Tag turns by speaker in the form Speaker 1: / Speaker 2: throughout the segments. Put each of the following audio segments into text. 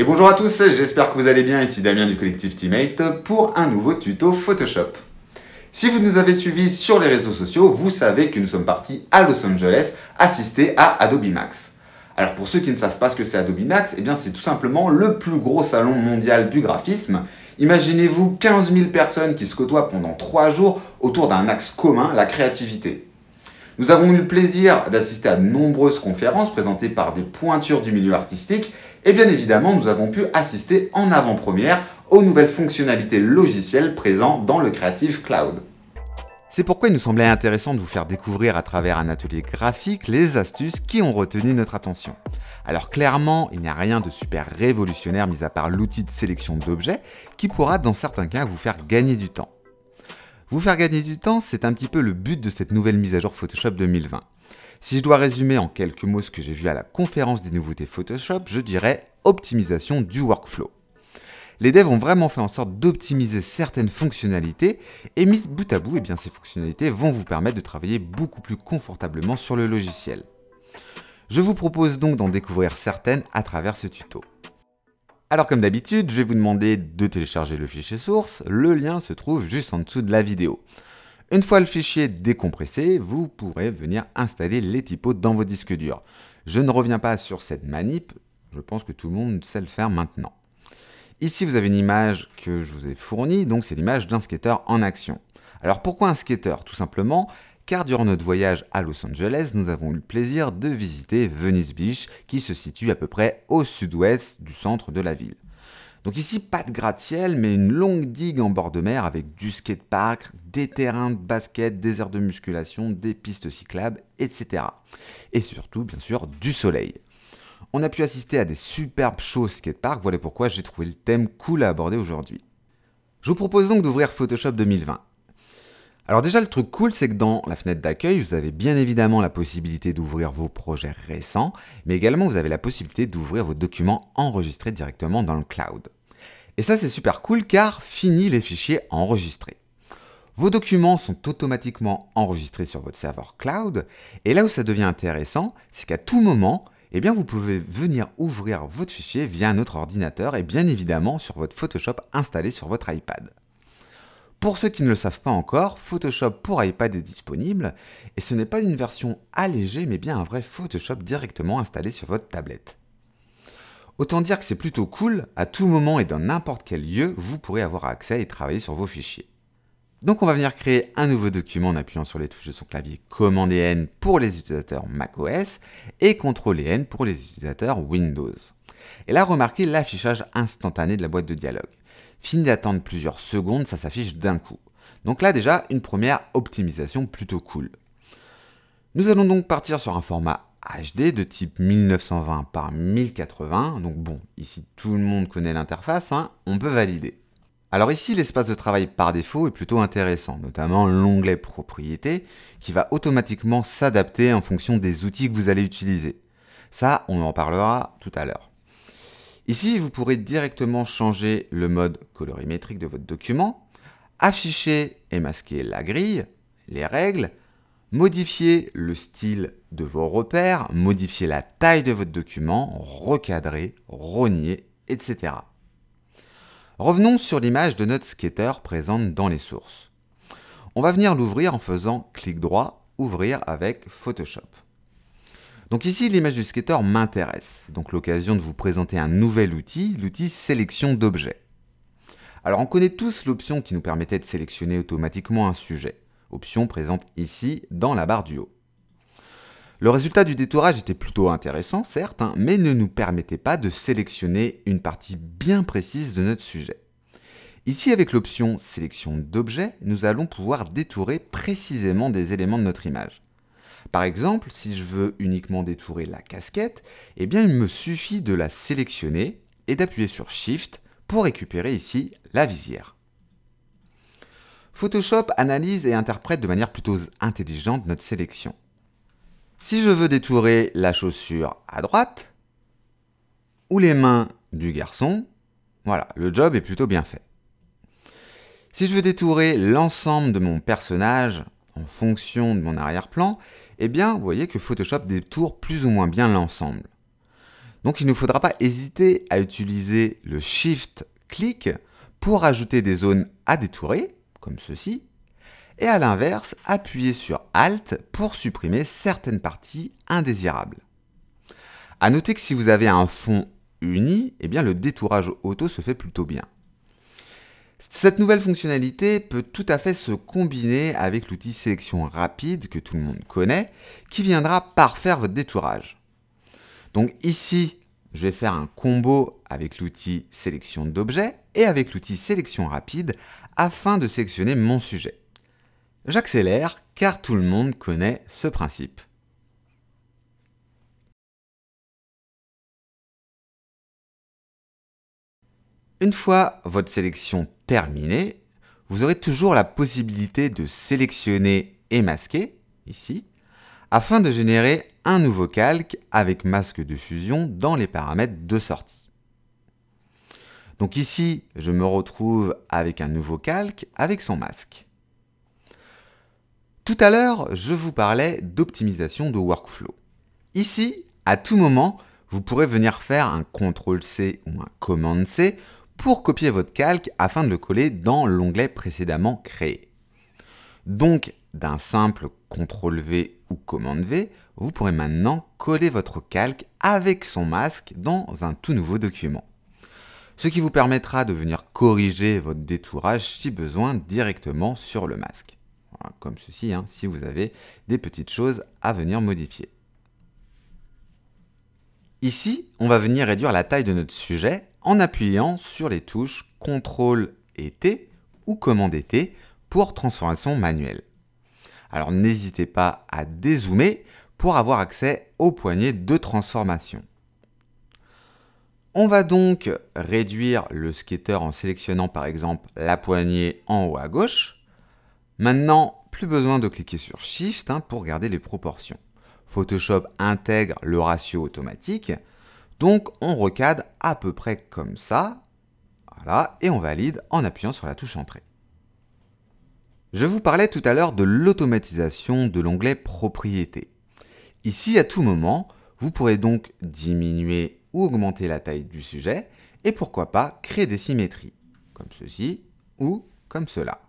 Speaker 1: Et bonjour à tous, j'espère que vous allez bien, ici Damien du collectif Teammate pour un nouveau tuto Photoshop. Si vous nous avez suivis sur les réseaux sociaux, vous savez que nous sommes partis à Los Angeles assister à Adobe Max. Alors pour ceux qui ne savent pas ce que c'est Adobe Max, eh bien c'est tout simplement le plus gros salon mondial du graphisme. Imaginez-vous 15 000 personnes qui se côtoient pendant 3 jours autour d'un axe commun, la créativité. Nous avons eu le plaisir d'assister à de nombreuses conférences présentées par des pointures du milieu artistique et bien évidemment nous avons pu assister en avant-première aux nouvelles fonctionnalités logicielles présentes dans le Creative Cloud. C'est pourquoi il nous semblait intéressant de vous faire découvrir à travers un atelier graphique les astuces qui ont retenu notre attention. Alors clairement, il n'y a rien de super révolutionnaire mis à part l'outil de sélection d'objets qui pourra dans certains cas vous faire gagner du temps. Vous faire gagner du temps, c'est un petit peu le but de cette nouvelle mise à jour Photoshop 2020. Si je dois résumer en quelques mots ce que j'ai vu à la conférence des nouveautés Photoshop, je dirais optimisation du workflow. Les devs ont vraiment fait en sorte d'optimiser certaines fonctionnalités et mises bout à bout, eh bien ces fonctionnalités vont vous permettre de travailler beaucoup plus confortablement sur le logiciel. Je vous propose donc d'en découvrir certaines à travers ce tuto. Alors comme d'habitude, je vais vous demander de télécharger le fichier source, le lien se trouve juste en dessous de la vidéo. Une fois le fichier décompressé, vous pourrez venir installer les typos dans vos disques durs. Je ne reviens pas sur cette manip, je pense que tout le monde sait le faire maintenant. Ici, vous avez une image que je vous ai fournie, donc c'est l'image d'un skater en action. Alors pourquoi un skater Tout simplement car durant notre voyage à Los Angeles, nous avons eu le plaisir de visiter Venice Beach, qui se situe à peu près au sud-ouest du centre de la ville. Donc ici, pas de gratte-ciel, mais une longue digue en bord de mer avec du skatepark, des terrains de basket, des aires de musculation, des pistes cyclables, etc. Et surtout, bien sûr, du soleil. On a pu assister à des superbes shows skatepark, voilà pourquoi j'ai trouvé le thème cool à aborder aujourd'hui. Je vous propose donc d'ouvrir Photoshop 2020 alors déjà, le truc cool, c'est que dans la fenêtre d'accueil, vous avez bien évidemment la possibilité d'ouvrir vos projets récents, mais également vous avez la possibilité d'ouvrir vos documents enregistrés directement dans le cloud. Et ça, c'est super cool car fini les fichiers enregistrés. Vos documents sont automatiquement enregistrés sur votre serveur cloud, et là où ça devient intéressant, c'est qu'à tout moment, eh bien, vous pouvez venir ouvrir votre fichier via un autre ordinateur et bien évidemment sur votre Photoshop installé sur votre iPad. Pour ceux qui ne le savent pas encore, Photoshop pour iPad est disponible, et ce n'est pas une version allégée, mais bien un vrai Photoshop directement installé sur votre tablette. Autant dire que c'est plutôt cool, à tout moment et dans n'importe quel lieu, vous pourrez avoir accès et travailler sur vos fichiers. Donc on va venir créer un nouveau document en appuyant sur les touches de son clavier Command et N pour les utilisateurs macOS et CTRL et N pour les utilisateurs Windows. Et là remarquez l'affichage instantané de la boîte de dialogue. Fini d'attendre plusieurs secondes, ça s'affiche d'un coup. Donc là déjà, une première optimisation plutôt cool. Nous allons donc partir sur un format HD de type 1920 par 1080. Donc bon, ici tout le monde connaît l'interface, hein, on peut valider. Alors ici, l'espace de travail par défaut est plutôt intéressant, notamment l'onglet propriété qui va automatiquement s'adapter en fonction des outils que vous allez utiliser. Ça, on en parlera tout à l'heure. Ici, vous pourrez directement changer le mode colorimétrique de votre document, afficher et masquer la grille, les règles, modifier le style de vos repères, modifier la taille de votre document, recadrer, rogner, etc. Revenons sur l'image de notre skater présente dans les sources. On va venir l'ouvrir en faisant clic droit, ouvrir avec Photoshop. Donc ici, l'image du skater m'intéresse. Donc l'occasion de vous présenter un nouvel outil, l'outil sélection d'objets. Alors on connaît tous l'option qui nous permettait de sélectionner automatiquement un sujet, option présente ici dans la barre du haut. Le résultat du détourage était plutôt intéressant, certes, hein, mais ne nous permettait pas de sélectionner une partie bien précise de notre sujet. Ici, avec l'option Sélection d'objets, nous allons pouvoir détourer précisément des éléments de notre image. Par exemple, si je veux uniquement détourer la casquette, eh bien il me suffit de la sélectionner et d'appuyer sur Shift pour récupérer ici la visière. Photoshop analyse et interprète de manière plutôt intelligente notre sélection. Si je veux détourer la chaussure à droite, ou les mains du garçon, voilà, le job est plutôt bien fait. Si je veux détourer l'ensemble de mon personnage en fonction de mon arrière-plan, eh bien, vous voyez que Photoshop détourne plus ou moins bien l'ensemble. Donc il ne faudra pas hésiter à utiliser le Shift-Click pour ajouter des zones à détourer, comme ceci, et à l'inverse, appuyer sur Alt pour supprimer certaines parties indésirables. A noter que si vous avez un fond uni, eh bien le détourage auto se fait plutôt bien. Cette nouvelle fonctionnalité peut tout à fait se combiner avec l'outil sélection rapide que tout le monde connaît, qui viendra parfaire votre détourage. Donc ici, je vais faire un combo avec l'outil sélection d'objets et avec l'outil sélection rapide afin de sélectionner mon sujet. J'accélère car tout le monde connaît ce principe. Une fois votre sélection terminée, vous aurez toujours la possibilité de sélectionner et masquer, ici, afin de générer un nouveau calque avec masque de fusion dans les paramètres de sortie. Donc ici, je me retrouve avec un nouveau calque avec son masque. Tout à l'heure, je vous parlais d'optimisation de workflow. Ici, à tout moment, vous pourrez venir faire un CTRL-C ou un COMMAND-C pour copier votre calque afin de le coller dans l'onglet précédemment créé. Donc, d'un simple CTRL V ou commande V, vous pourrez maintenant coller votre calque avec son masque dans un tout nouveau document. Ce qui vous permettra de venir corriger votre détourage si besoin directement sur le masque. comme ceci, hein, si vous avez des petites choses à venir modifier. Ici, on va venir réduire la taille de notre sujet en appuyant sur les touches CTRL et T ou commande et T pour transformation manuelle. Alors n'hésitez pas à dézoomer pour avoir accès aux poignées de transformation. On va donc réduire le skater en sélectionnant par exemple la poignée en haut à gauche. Maintenant, plus besoin de cliquer sur Shift hein, pour garder les proportions. Photoshop intègre le ratio automatique donc on recadre à peu près comme ça. Voilà, et on valide en appuyant sur la touche Entrée. Je vous parlais tout à l'heure de l'automatisation de l'onglet propriété. Ici, à tout moment, vous pourrez donc diminuer ou augmenter la taille du sujet, et pourquoi pas créer des symétries, comme ceci ou comme cela.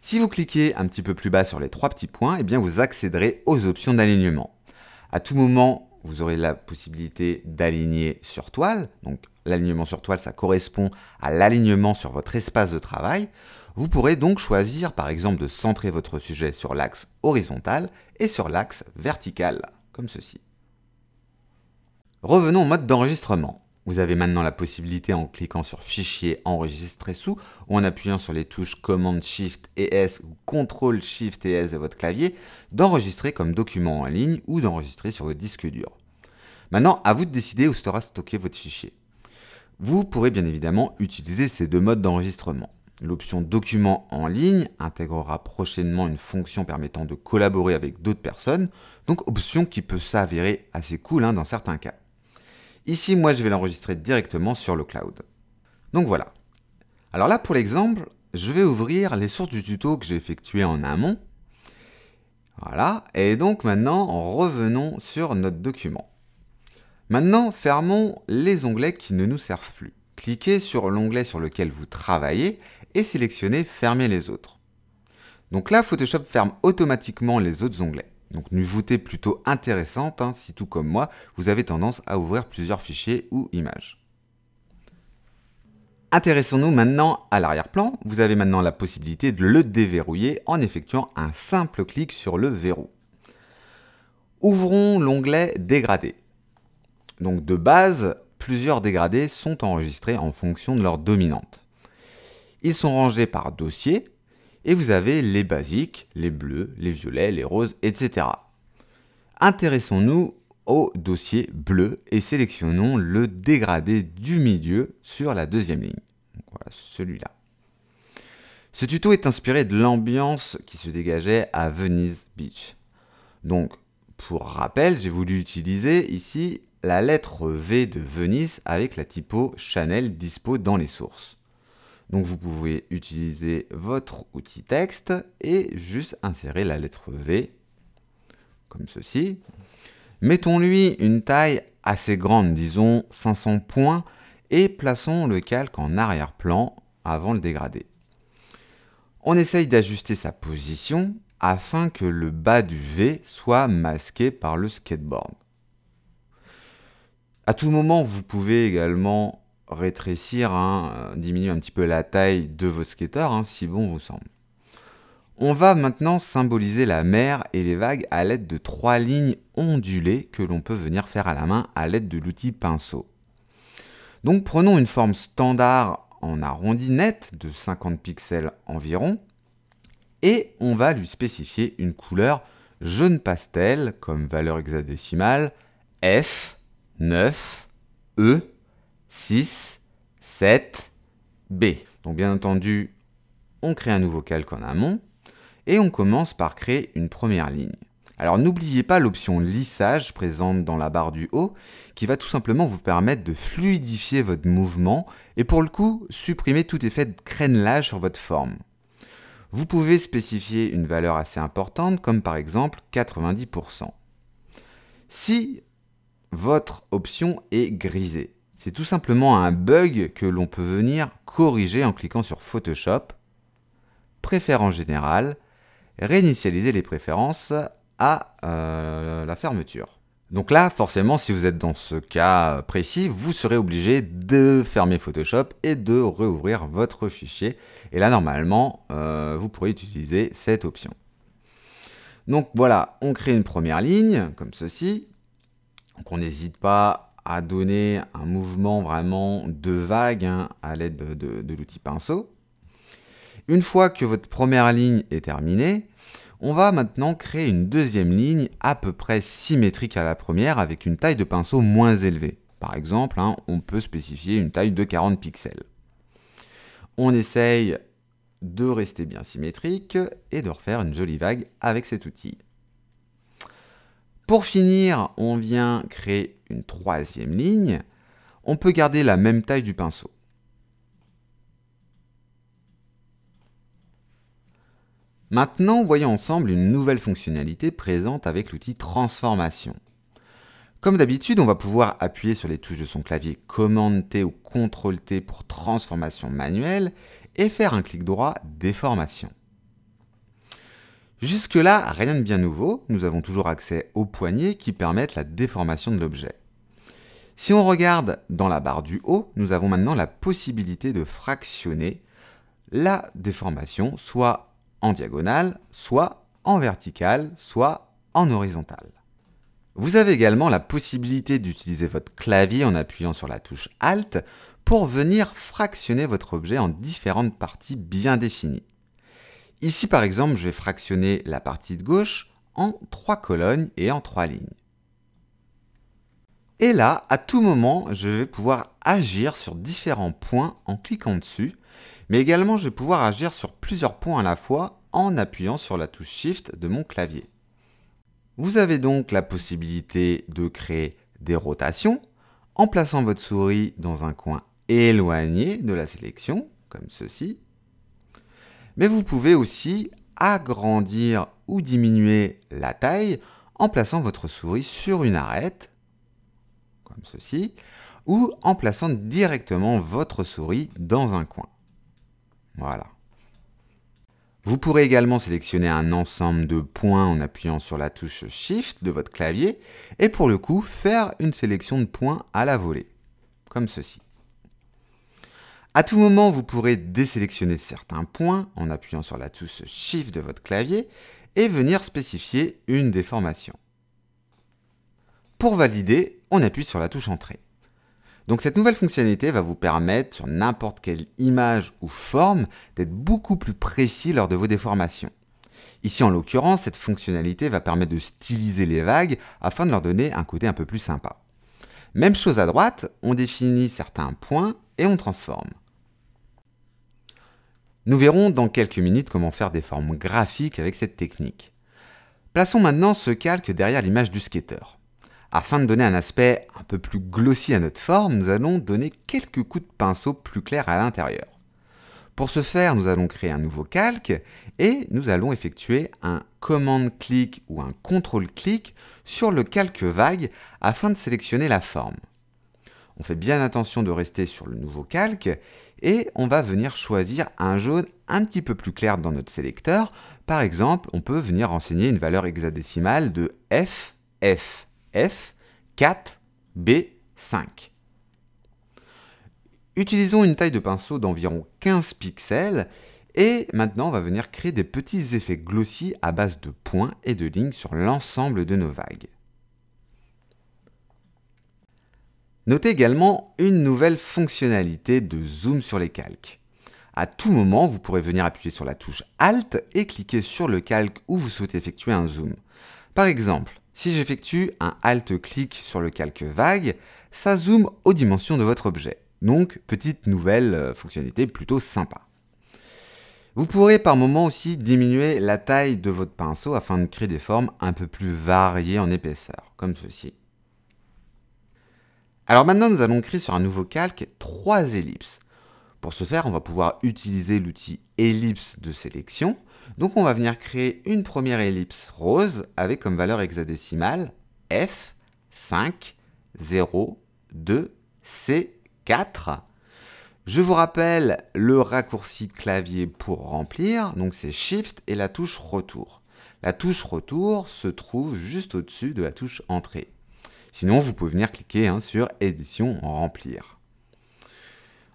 Speaker 1: Si vous cliquez un petit peu plus bas sur les trois petits points, eh bien vous accéderez aux options d'alignement. À tout moment, vous aurez la possibilité d'aligner sur toile. Donc l'alignement sur toile, ça correspond à l'alignement sur votre espace de travail. Vous pourrez donc choisir par exemple de centrer votre sujet sur l'axe horizontal et sur l'axe vertical, comme ceci. Revenons au mode d'enregistrement. Vous avez maintenant la possibilité en cliquant sur Fichier enregistrer sous ou en appuyant sur les touches command Shift et S ou Contrôle Shift et S de votre clavier d'enregistrer comme document en ligne ou d'enregistrer sur votre disque dur. Maintenant, à vous de décider où sera stocké votre fichier. Vous pourrez bien évidemment utiliser ces deux modes d'enregistrement. L'option Document en ligne intégrera prochainement une fonction permettant de collaborer avec d'autres personnes, donc option qui peut s'avérer assez cool hein, dans certains cas. Ici, moi, je vais l'enregistrer directement sur le cloud. Donc voilà. Alors là, pour l'exemple, je vais ouvrir les sources du tuto que j'ai effectué en amont. Voilà. Et donc maintenant, revenons sur notre document. Maintenant, fermons les onglets qui ne nous servent plus. Cliquez sur l'onglet sur lequel vous travaillez et sélectionnez Fermer les autres. Donc là, Photoshop ferme automatiquement les autres onglets. Donc une voûtée plutôt intéressante hein, si tout comme moi, vous avez tendance à ouvrir plusieurs fichiers ou images. Intéressons-nous maintenant à l'arrière-plan. Vous avez maintenant la possibilité de le déverrouiller en effectuant un simple clic sur le verrou. Ouvrons l'onglet Dégradé. Donc de base, plusieurs dégradés sont enregistrés en fonction de leur dominante. Ils sont rangés par dossier, et vous avez les basiques, les bleus, les violets, les roses, etc. Intéressons-nous au dossier bleu et sélectionnons le dégradé du milieu sur la deuxième ligne. voilà celui-là. Ce tuto est inspiré de l'ambiance qui se dégageait à Venice Beach. Donc, pour rappel, j'ai voulu utiliser ici la lettre V de Venise avec la typo Chanel dispo dans les sources. Donc vous pouvez utiliser votre outil texte et juste insérer la lettre V, comme ceci. Mettons-lui une taille assez grande, disons 500 points, et plaçons le calque en arrière-plan avant le dégradé. On essaye d'ajuster sa position afin que le bas du V soit masqué par le skateboard. À tout moment, vous pouvez également rétrécir, hein, euh, diminuer un petit peu la taille de vos skateurs, hein, si bon vous semble. On va maintenant symboliser la mer et les vagues à l'aide de trois lignes ondulées que l'on peut venir faire à la main à l'aide de l'outil pinceau. Donc prenons une forme standard en arrondi net de 50 pixels environ et on va lui spécifier une couleur jaune pastel comme valeur hexadécimale F9E 6, 7, B. Donc bien entendu, on crée un nouveau calque en amont et on commence par créer une première ligne. Alors n'oubliez pas l'option lissage présente dans la barre du haut qui va tout simplement vous permettre de fluidifier votre mouvement et pour le coup supprimer tout effet de crénelage sur votre forme. Vous pouvez spécifier une valeur assez importante comme par exemple 90%. Si votre option est grisée, c'est tout simplement un bug que l'on peut venir corriger en cliquant sur Photoshop, en général réinitialiser les préférences à euh, la fermeture. Donc là, forcément, si vous êtes dans ce cas précis, vous serez obligé de fermer Photoshop et de réouvrir votre fichier. Et là, normalement, euh, vous pourrez utiliser cette option. Donc voilà, on crée une première ligne, comme ceci. Donc on n'hésite pas à donner un mouvement vraiment de vague hein, à l'aide de, l'outil pinceau. Une fois que votre première ligne est terminée, on va maintenant créer une deuxième ligne à peu près symétrique à la première avec une taille de pinceau moins élevée. Par exemple, hein, on peut spécifier une taille de 40 pixels. On essaye de rester bien symétrique et de refaire une jolie vague avec cet outil. Pour finir, on vient créer une troisième ligne, on peut garder la même taille du pinceau. Maintenant, voyons ensemble une nouvelle fonctionnalité présente avec l'outil Transformation. Comme d'habitude, on va pouvoir appuyer sur les touches de son clavier Commande T ou Ctrl T pour transformation manuelle et faire un clic droit Déformation. Jusque-là, rien de bien nouveau, nous avons toujours accès aux poignées qui permettent la déformation de l'objet. Si on regarde dans la barre du haut, nous avons maintenant la possibilité de fractionner la déformation soit en diagonale, soit en verticale, soit en horizontale. Vous avez également la possibilité d'utiliser votre clavier en appuyant sur la touche Alt pour venir fractionner votre objet en différentes parties bien définies. Ici par exemple, je vais fractionner la partie de gauche en trois colonnes et en trois lignes. Et là, à tout moment, je vais pouvoir agir sur différents points en cliquant dessus, mais également je vais pouvoir agir sur plusieurs points à la fois en appuyant sur la touche Shift de mon clavier. Vous avez donc la possibilité de créer des rotations en plaçant votre souris dans un coin éloigné de la sélection, comme ceci, mais vous pouvez aussi agrandir ou diminuer la taille en plaçant votre souris sur une arête, comme ceci, ou en plaçant directement votre souris dans un coin. Voilà. Vous pourrez également sélectionner un ensemble de points en appuyant sur la touche Shift de votre clavier et pour le coup faire une sélection de points à la volée, comme ceci. À tout moment, vous pourrez désélectionner certains points en appuyant sur la touche Shift de votre clavier et venir spécifier une déformation. Pour valider, on appuie sur la touche Entrée. Donc cette nouvelle fonctionnalité va vous permettre, sur n'importe quelle image ou forme, d'être beaucoup plus précis lors de vos déformations. Ici en l'occurrence, cette fonctionnalité va permettre de styliser les vagues afin de leur donner un côté un peu plus sympa. Même chose à droite, on définit certains points et on transforme. Nous verrons dans quelques minutes comment faire des formes graphiques avec cette technique. Plaçons maintenant ce calque derrière l'image du skater. Afin de donner un aspect un peu plus glossy à notre forme, nous allons donner quelques coups de pinceau plus clairs à l'intérieur. Pour ce faire, nous allons créer un nouveau calque et nous allons effectuer un command-click ou un contrôle-click sur le calque vague afin de sélectionner la forme. On fait bien attention de rester sur le nouveau calque et on va venir choisir un jaune un petit peu plus clair dans notre sélecteur. Par exemple, on peut venir renseigner une valeur hexadécimale de F, F, F, 4, B, 5. Utilisons une taille de pinceau d'environ 15 pixels et maintenant on va venir créer des petits effets glossy à base de points et de lignes sur l'ensemble de nos vagues. Notez également une nouvelle fonctionnalité de zoom sur les calques. À tout moment, vous pourrez venir appuyer sur la touche Alt et cliquer sur le calque où vous souhaitez effectuer un zoom. Par exemple, si j'effectue un Alt-clic sur le calque vague, ça zoome aux dimensions de votre objet. Donc, petite nouvelle euh, fonctionnalité plutôt sympa. Vous pourrez par moment aussi diminuer la taille de votre pinceau afin de créer des formes un peu plus variées en épaisseur, comme ceci. Alors maintenant, nous allons créer sur un nouveau calque trois ellipses. Pour ce faire, on va pouvoir utiliser l'outil ellipse de sélection. Donc on va venir créer une première ellipse rose avec comme valeur hexadécimale F 5 0 2 C 4. Je vous rappelle le raccourci clavier pour remplir, donc c'est Shift et la touche retour. La touche retour se trouve juste au-dessus de la touche entrée. Sinon, vous pouvez venir cliquer hein, sur édition remplir.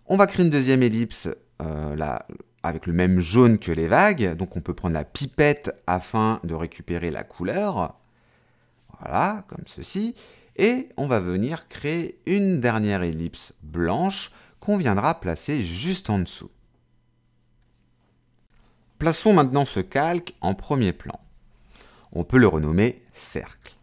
Speaker 1: On va créer une deuxième ellipse euh, là, avec le même jaune que les vagues. Donc on peut prendre la pipette afin de récupérer la couleur. Voilà, comme ceci. Et on va venir créer une dernière ellipse blanche qu'on viendra placer juste en dessous. Plaçons maintenant ce calque en premier plan. On peut le renommer cercle.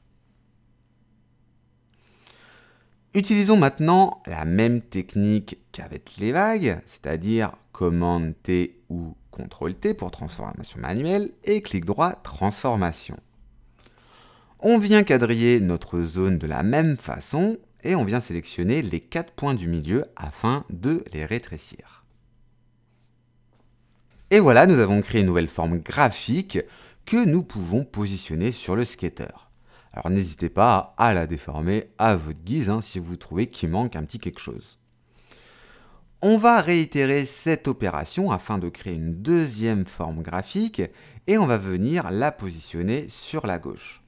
Speaker 1: Utilisons maintenant la même technique qu'avec les vagues, c'est-à-dire commande T ou CTRL T pour transformation manuelle et clic droit transformation. On vient quadriller notre zone de la même façon et on vient sélectionner les quatre points du milieu afin de les rétrécir. Et voilà, nous avons créé une nouvelle forme graphique que nous pouvons positionner sur le skater. Alors n'hésitez pas à la déformer à votre guise hein, si vous trouvez qu'il manque un petit quelque chose. On va réitérer cette opération afin de créer une deuxième forme graphique et on va venir la positionner sur la gauche.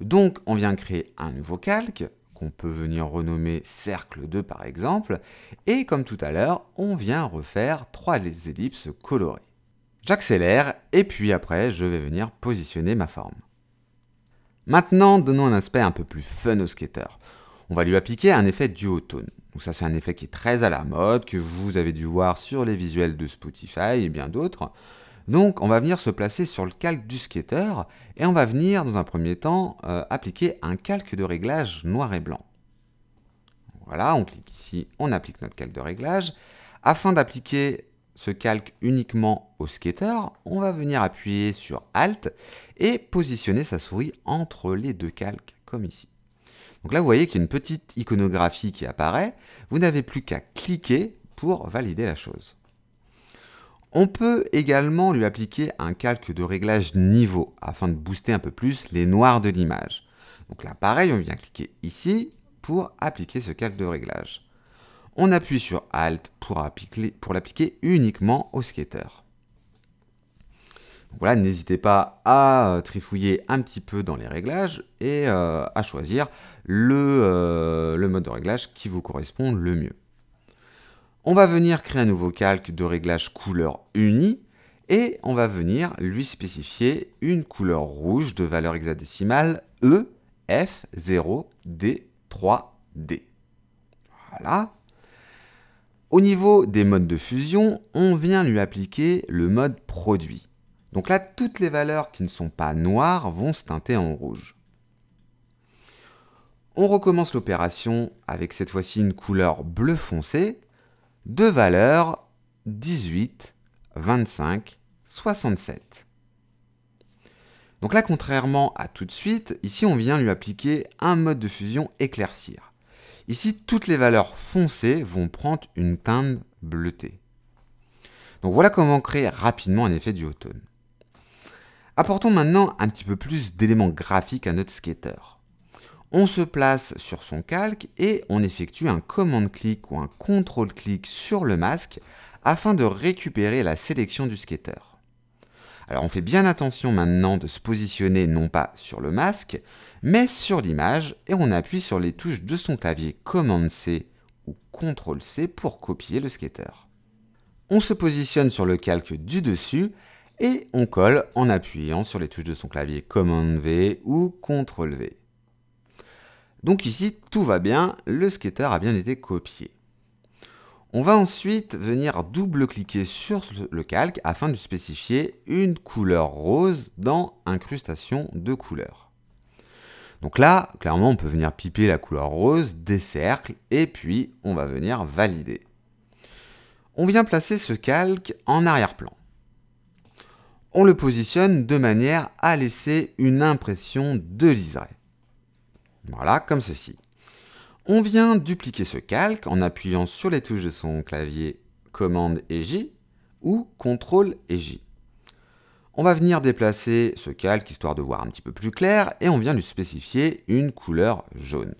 Speaker 1: Donc on vient créer un nouveau calque qu'on peut venir renommer cercle 2 par exemple et comme tout à l'heure on vient refaire trois ellipses colorées. J'accélère et puis après je vais venir positionner ma forme. Maintenant, donnons un aspect un peu plus fun au skater. On va lui appliquer un effet duotone. Donc ça, c'est un effet qui est très à la mode, que vous avez dû voir sur les visuels de Spotify et bien d'autres. Donc, on va venir se placer sur le calque du skater et on va venir, dans un premier temps, euh, appliquer un calque de réglage noir et blanc. Voilà, on clique ici, on applique notre calque de réglage. Afin d'appliquer se calque uniquement au skater, on va venir appuyer sur Alt et positionner sa souris entre les deux calques, comme ici. Donc là, vous voyez qu'il y a une petite iconographie qui apparaît. Vous n'avez plus qu'à cliquer pour valider la chose. On peut également lui appliquer un calque de réglage niveau afin de booster un peu plus les noirs de l'image. Donc là, pareil, on vient cliquer ici pour appliquer ce calque de réglage on appuie sur Alt pour, l'appliquer uniquement au skater. voilà, n'hésitez pas à euh, trifouiller un petit peu dans les réglages et euh, à choisir euh, le, mode de réglage qui vous correspond le mieux. On va venir créer un nouveau calque de réglage couleur unie et on va venir lui spécifier une couleur rouge de valeur hexadécimale E F0D3D. Voilà. Au niveau des modes de fusion, on vient lui appliquer le mode produit. Donc là, toutes les valeurs qui ne sont pas noires vont se teinter en rouge. On recommence l'opération avec cette fois-ci une couleur bleu foncé, de valeurs 18, 25, 67. Donc là, contrairement à tout de suite, ici on vient lui appliquer un mode de fusion éclaircir. Ici, toutes les valeurs foncées vont prendre une teinte bleutée. Donc voilà comment créer rapidement un effet duotone. Apportons maintenant un petit peu plus d'éléments graphiques à notre skater. On se place sur son calque et on effectue un commande-clic ou un contrôle-clic sur le masque afin de récupérer la sélection du skater. Alors on fait bien attention maintenant de se positionner non pas sur le masque, mais sur l'image et on appuie sur les touches de son clavier Command C ou Ctrl C pour copier le skater. On se positionne sur le calque du dessus et on colle en appuyant sur les touches de son clavier Command V ou Ctrl V. Donc ici, tout va bien, le skater a bien été copié. On va ensuite venir double-cliquer sur le calque afin de spécifier une couleur rose dans incrustation de couleurs. Donc là, clairement, on peut venir piper la couleur rose des cercles et puis on va venir valider. On vient placer ce calque en arrière-plan. On le positionne de manière à laisser une impression de liseré. Voilà, comme ceci. On vient dupliquer ce calque en appuyant sur les touches de son clavier Commande et J ou Contrôle et J. On va venir déplacer ce calque histoire de voir un petit peu plus clair et on vient lui spécifier une couleur jaune.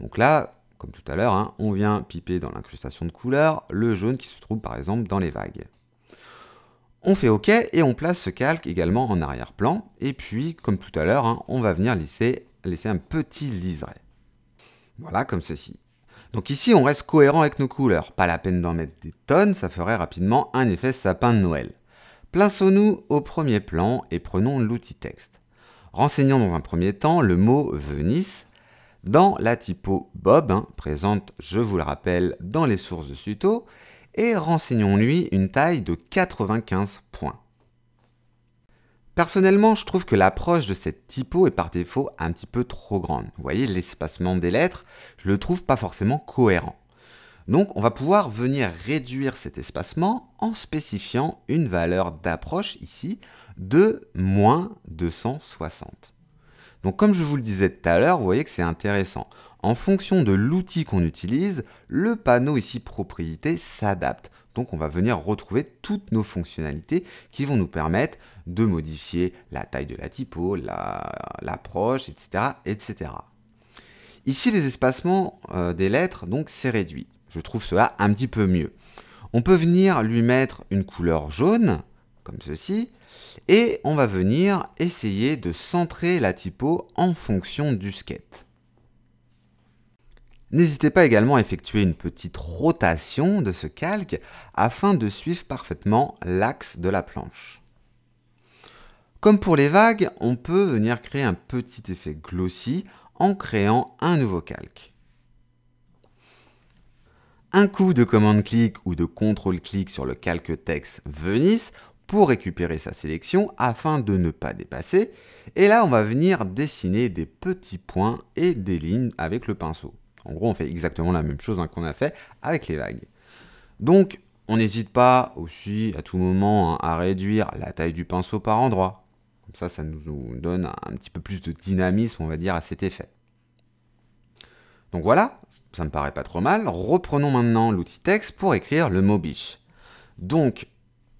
Speaker 1: Donc là, comme tout à l'heure, hein, on vient piper dans l'incrustation de couleur le jaune qui se trouve par exemple dans les vagues. On fait OK et on place ce calque également en arrière-plan. Et puis, comme tout à l'heure, hein, on va venir laisser un petit liseré. Voilà, comme ceci. Donc ici, on reste cohérent avec nos couleurs. Pas la peine d'en mettre des tonnes, ça ferait rapidement un effet sapin de Noël. Plaçons-nous au premier plan et prenons l'outil texte. Renseignons dans un premier temps le mot Venise dans la typo Bob, hein, présente, je vous le rappelle, dans les sources de Suto, et renseignons-lui une taille de 95 points. Personnellement, je trouve que l'approche de cette typo est par défaut un petit peu trop grande. Vous voyez, l'espacement des lettres, je le trouve pas forcément cohérent. Donc on va pouvoir venir réduire cet espacement en spécifiant une valeur d'approche ici de moins 260. Donc comme je vous le disais tout à l'heure, vous voyez que c'est intéressant. En fonction de l'outil qu'on utilise, le panneau ici propriété s'adapte. Donc on va venir retrouver toutes nos fonctionnalités qui vont nous permettre de modifier la taille de la typo, l'approche, etc., etc. Ici, les espacements euh, des lettres, donc c'est réduit. Je trouve cela un petit peu mieux. On peut venir lui mettre une couleur jaune, comme ceci, et on va venir essayer de centrer la typo en fonction du skate. N'hésitez pas également à effectuer une petite rotation de ce calque afin de suivre parfaitement l'axe de la planche. Comme pour les vagues, on peut venir créer un petit effet glossy en créant un nouveau calque un coup de commande-clic ou de contrôle-clic sur le calque texte Venice pour récupérer sa sélection afin de ne pas dépasser. Et là, on va venir dessiner des petits points et des lignes avec le pinceau. En gros, on fait exactement la même chose hein, qu'on a fait avec les vagues. Donc, on n'hésite pas aussi à tout moment hein, à réduire la taille du pinceau par endroit. Comme ça, ça nous donne un petit peu plus de dynamisme, on va dire, à cet effet. Donc voilà, ça me paraît pas trop mal. Reprenons maintenant l'outil texte pour écrire le mot biche. Donc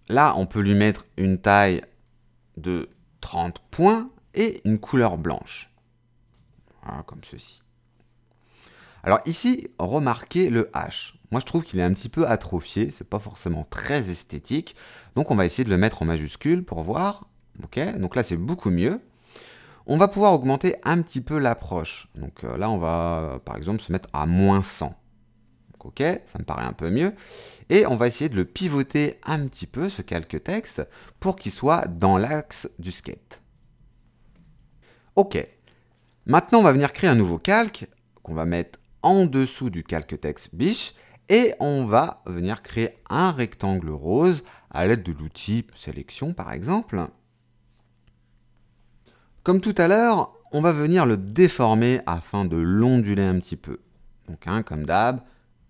Speaker 1: là, on peut lui mettre une taille de 30 points et une couleur blanche. comme ceci. Alors ici, remarquez le H. Moi, je trouve qu'il est un petit peu atrophié, c'est pas forcément très esthétique. Donc, on va essayer de le mettre en majuscule pour voir. Ok, donc là, c'est beaucoup mieux on va pouvoir augmenter un petit peu l'approche. Donc euh, là, on va euh, par exemple se mettre à moins 100. ok, ça me paraît un peu mieux. Et on va essayer de le pivoter un petit peu, ce calque texte, pour qu'il soit dans l'axe du skate. Ok. Maintenant, on va venir créer un nouveau calque qu'on va mettre en dessous du calque texte biche et on va venir créer un rectangle rose à l'aide de l'outil sélection par exemple. Comme tout à l'heure, on va venir le déformer afin de l'onduler un petit peu. Donc hein, comme d'hab,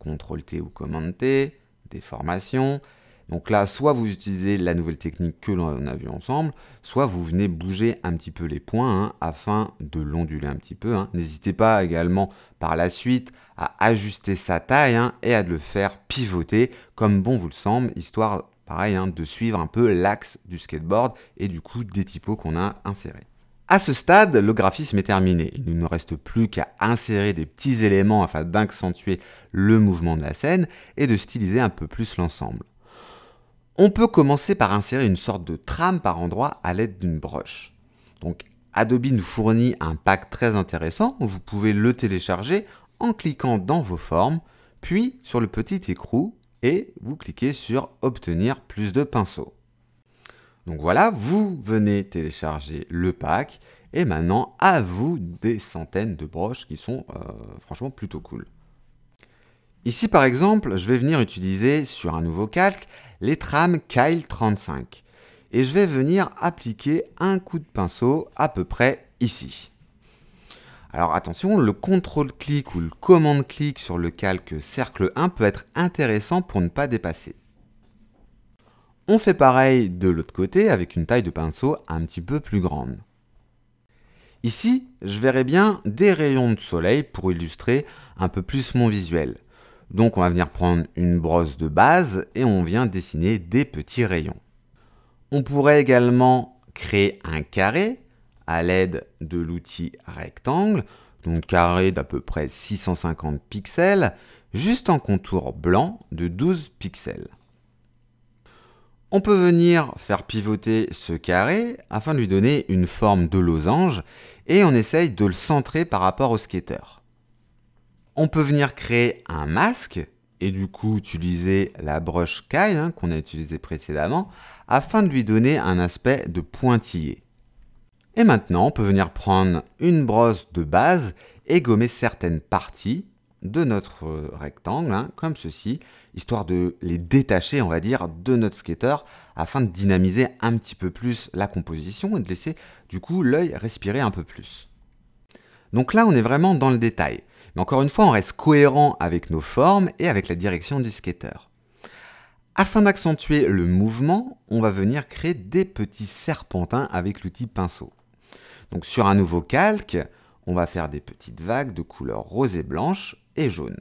Speaker 1: CTRL T ou CMD T, déformation. Donc là, soit vous utilisez la nouvelle technique que l'on a vue ensemble, soit vous venez bouger un petit peu les points hein, afin de l'onduler un petit peu. Hein. N'hésitez pas également par la suite à ajuster sa taille hein, et à le faire pivoter comme bon vous le semble, histoire pareil de suivre un peu l'axe du skateboard et du coup des typos qu'on a insérés. À ce stade, le graphisme est terminé. Il ne reste plus qu'à insérer des petits éléments afin d'accentuer le mouvement de la scène et de styliser un peu plus l'ensemble. On peut commencer par insérer une sorte de trame par endroit à l'aide d'une broche. Donc Adobe nous fournit un pack très intéressant, vous pouvez le télécharger en cliquant dans vos formes, puis sur le petit écrou et vous cliquez sur Obtenir plus de pinceaux. Donc voilà, vous venez télécharger le pack. Et maintenant, à vous des centaines de broches qui sont euh, franchement plutôt cool. Ici, par exemple, je vais venir utiliser sur un nouveau calque les trames Kyle 35. Et je vais venir appliquer un coup de pinceau à peu près ici. Alors attention, le contrôle-clic ou le commande-clic sur le calque cercle 1 peut être intéressant pour ne pas dépasser. On fait pareil de l'autre côté avec une taille de pinceau un petit peu plus grande. Ici, je verrai bien des rayons de soleil pour illustrer un peu plus mon visuel. Donc on va venir prendre une brosse de base et on vient dessiner des petits rayons. On pourrait également créer un carré à l'aide de l'outil rectangle, donc carré d'à peu près 650 pixels, juste en contour blanc de 12 pixels. On peut venir faire pivoter ce carré afin de lui donner une forme de losange et on essaye de le centrer par rapport au skater. On peut venir créer un masque et du coup utiliser la broche Kyle hein, qu'on a utilisée précédemment afin de lui donner un aspect de pointillé. Et maintenant, on peut venir prendre une brosse de base et gommer certaines parties de notre euh, rectangle, hein, comme ceci, histoire de les détacher, on va dire, de notre skater, afin de dynamiser un petit peu plus la composition et de laisser, du coup, l'œil respirer un peu plus. Donc là, on est vraiment dans le détail. Mais encore une fois, on reste cohérent avec nos formes et avec la direction du skater. Afin d'accentuer le mouvement, on va venir créer des petits serpentins avec l'outil pinceau. Donc sur un nouveau calque, on va faire des petites vagues de couleur rose et blanche jaune.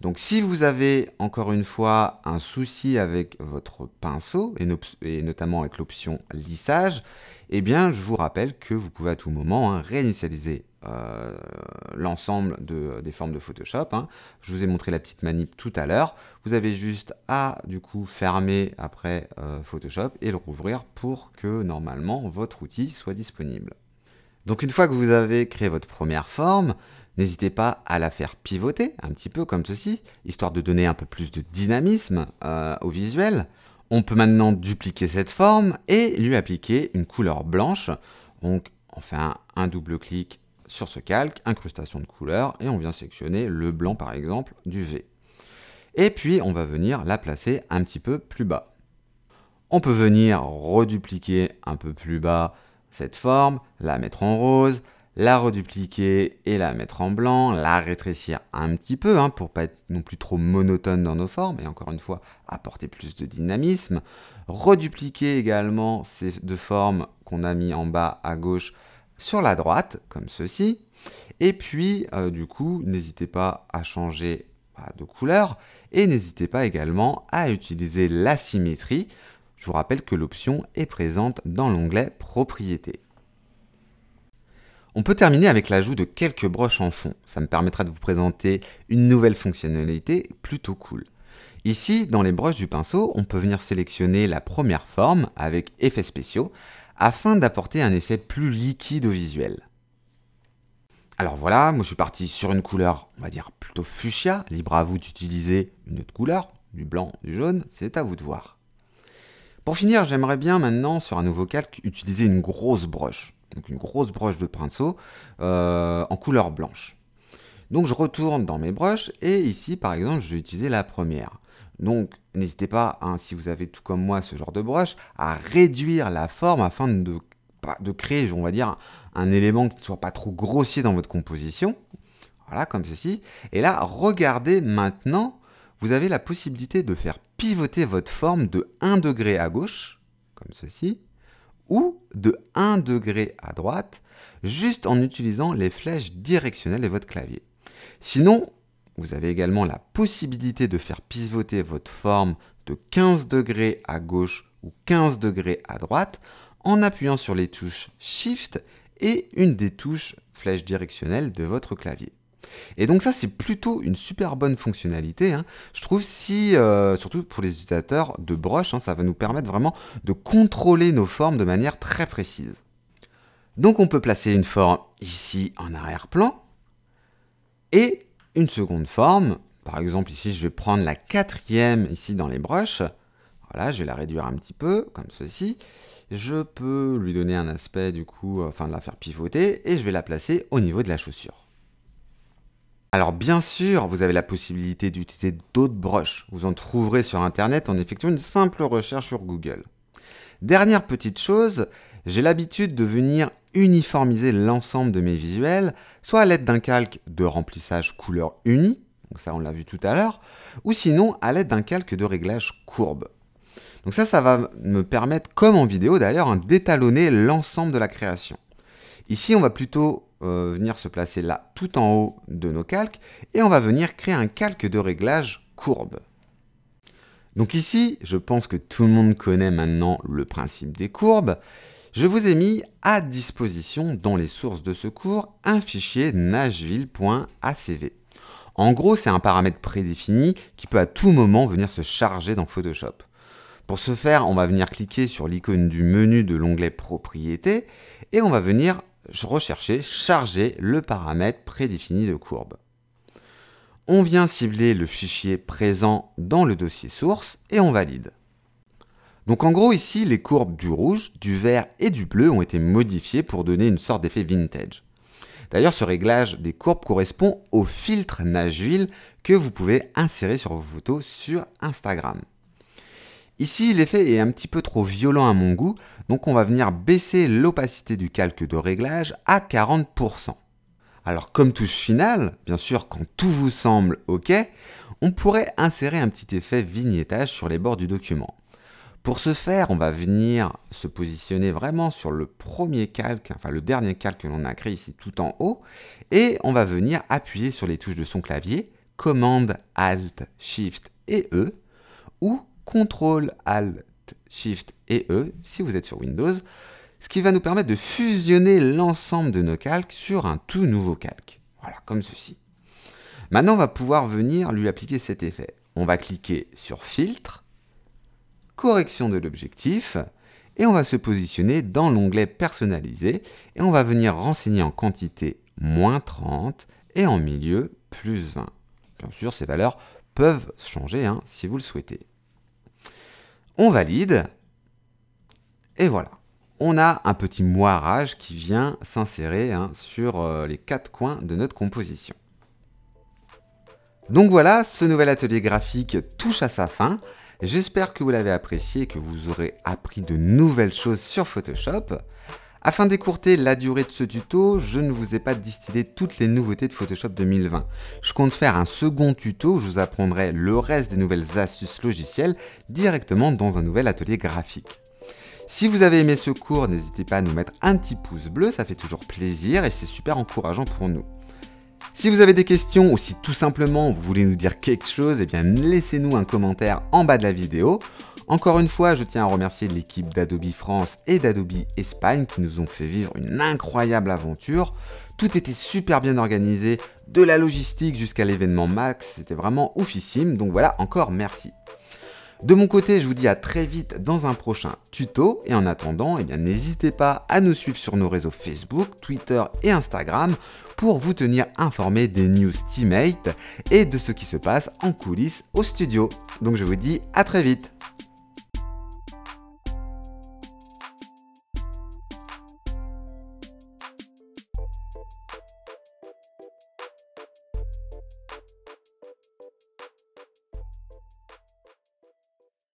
Speaker 1: Donc si vous avez encore une fois un souci avec votre pinceau et, notamment avec l'option lissage, eh bien je vous rappelle que vous pouvez à tout moment hein, réinitialiser euh, l'ensemble des formes de Photoshop. Hein. Je vous ai montré la petite manip tout à l'heure. Vous avez juste à du coup fermer après euh, Photoshop et le rouvrir pour que normalement votre outil soit disponible. Donc une fois que vous avez créé votre première forme, N'hésitez pas à la faire pivoter un petit peu comme ceci, histoire de donner un peu plus de dynamisme euh, au visuel. On peut maintenant dupliquer cette forme et lui appliquer une couleur blanche. Donc on fait un, double clic sur ce calque, incrustation de couleur, et on vient sélectionner le blanc par exemple du V. Et puis on va venir la placer un petit peu plus bas. On peut venir redupliquer un peu plus bas cette forme, la mettre en rose, la redupliquer et la mettre en blanc, la rétrécir un petit peu pour hein, pour pas être non plus trop monotone dans nos formes et encore une fois apporter plus de dynamisme, redupliquer également ces deux formes qu'on a mis en bas à gauche sur la droite comme ceci et puis euh, du coup n'hésitez pas à changer bah, de couleur et n'hésitez pas également à utiliser la symétrie je vous rappelle que l'option est présente dans l'onglet Propriétés. On peut terminer avec l'ajout de quelques broches en fond. Ça me permettra de vous présenter une nouvelle fonctionnalité plutôt cool. Ici, dans les broches du pinceau, on peut venir sélectionner la première forme avec effets spéciaux afin d'apporter un effet plus liquide au visuel. Alors voilà, moi je suis parti sur une couleur, on va dire plutôt fuchsia, libre à vous d'utiliser une autre couleur, du blanc, du jaune, c'est à vous de voir. Pour finir, j'aimerais bien maintenant, sur un nouveau calque, utiliser une grosse broche donc une grosse broche de pinceau, euh, en couleur blanche. Donc je retourne dans mes broches et ici par exemple je vais utiliser la première. Donc n'hésitez pas, hein, si vous avez tout comme moi ce genre de broche, à réduire la forme afin de, de créer, on va dire, un élément qui ne soit pas trop grossier dans votre composition. Voilà, comme ceci. Et là, regardez maintenant, vous avez la possibilité de faire pivoter votre forme de 1 degré à gauche, comme ceci, ou de 1 degré à droite, juste en utilisant les flèches directionnelles de votre clavier. Sinon, vous avez également la possibilité de faire pivoter votre forme de 15 degrés à gauche ou 15 degrés à droite en appuyant sur les touches Shift et une des touches flèches directionnelles de votre clavier. Et donc ça, c'est plutôt une super bonne fonctionnalité. Hein. Je trouve si, euh, surtout pour les utilisateurs de broches, hein, ça va nous permettre vraiment de contrôler nos formes de manière très précise. Donc on peut placer une forme ici en arrière-plan et une seconde forme. Par exemple ici, je vais prendre la quatrième ici dans les broches, Voilà, je vais la réduire un petit peu, comme ceci. Je peux lui donner un aspect du coup, euh, enfin de la faire pivoter et je vais la placer au niveau de la chaussure. Alors bien sûr, vous avez la possibilité d'utiliser d'autres brushes. Vous en trouverez sur Internet en effectuant une simple recherche sur Google. Dernière petite chose, j'ai l'habitude de venir uniformiser l'ensemble de mes visuels, soit à l'aide d'un calque de remplissage couleur unie, donc ça on l'a vu tout à l'heure, ou sinon à l'aide d'un calque de réglage courbe. Donc ça, ça va me permettre, comme en vidéo d'ailleurs, hein, d'étalonner l'ensemble de la création. Ici, on va plutôt euh, venir se placer là, tout en haut de nos calques, et on va venir créer un calque de réglage courbe. Donc ici, je pense que tout le monde connaît maintenant le principe des courbes. Je vous ai mis à disposition dans les sources de ce cours un fichier nashville.acv. En gros, c'est un paramètre prédéfini qui peut à tout moment venir se charger dans Photoshop. Pour ce faire, on va venir cliquer sur l'icône du menu de l'onglet Propriétés et on va venir « Rechercher »,« charger le paramètre prédéfini de courbe. On vient cibler le fichier présent dans le dossier source et on valide. Donc en gros ici, les courbes du rouge, du vert et du bleu ont été modifiées pour donner une sorte d'effet vintage. D'ailleurs, ce réglage des courbes correspond au filtre Nashville que vous pouvez insérer sur vos photos sur Instagram. Ici, l'effet est un petit peu trop violent à mon goût, donc on va venir baisser l'opacité du calque de réglage à 40%. Alors comme touche finale, bien sûr quand tout vous semble OK, on pourrait insérer un petit effet vignettage sur les bords du document. Pour ce faire, on va venir se positionner vraiment sur le premier calque, enfin le dernier calque que l'on a créé ici tout en haut, et on va venir appuyer sur les touches de son clavier, commande, alt, shift et E, ou CTRL ALT Shift et E si vous êtes sur Windows, ce qui va nous permettre de fusionner l'ensemble de nos calques sur un tout nouveau calque. Voilà, comme ceci. Maintenant, on va pouvoir venir lui appliquer cet effet. On va cliquer sur Filtre, Correction de l'objectif, et on va se positionner dans l'onglet Personnalisé, et on va venir renseigner en quantité moins 30 et en milieu plus 20. Bien sûr, ces valeurs peuvent changer hein, si vous le souhaitez. On valide. Et voilà. On a un petit moirage qui vient s'insérer hein, sur euh, les quatre coins de notre composition. Donc voilà, ce nouvel atelier graphique touche à sa fin. J'espère que vous l'avez apprécié et que vous aurez appris de nouvelles choses sur Photoshop. Afin d'écourter la durée de ce tuto, je ne vous ai pas distillé toutes les nouveautés de Photoshop 2020. Je compte faire un second tuto où je vous apprendrai le reste des nouvelles astuces logicielles directement dans un nouvel atelier graphique. Si vous avez aimé ce cours, n'hésitez pas à nous mettre un petit pouce bleu, ça fait toujours plaisir et c'est super encourageant pour nous. Si vous avez des questions ou si tout simplement vous voulez nous dire quelque chose, eh bien laissez-nous un commentaire en bas de la vidéo. Encore une fois, je tiens à remercier l'équipe d'Adobe France et d'Adobe Espagne qui nous ont fait vivre une incroyable aventure. Tout était super bien organisé, de la logistique jusqu'à l'événement Max, c'était vraiment oufissime, donc voilà, encore merci. De mon côté, je vous dis à très vite dans un prochain tuto et en attendant, eh n'hésitez pas à nous suivre sur nos réseaux Facebook, Twitter et Instagram pour vous tenir informé des news teammates et de ce qui se passe en coulisses au studio. Donc je vous dis à très vite.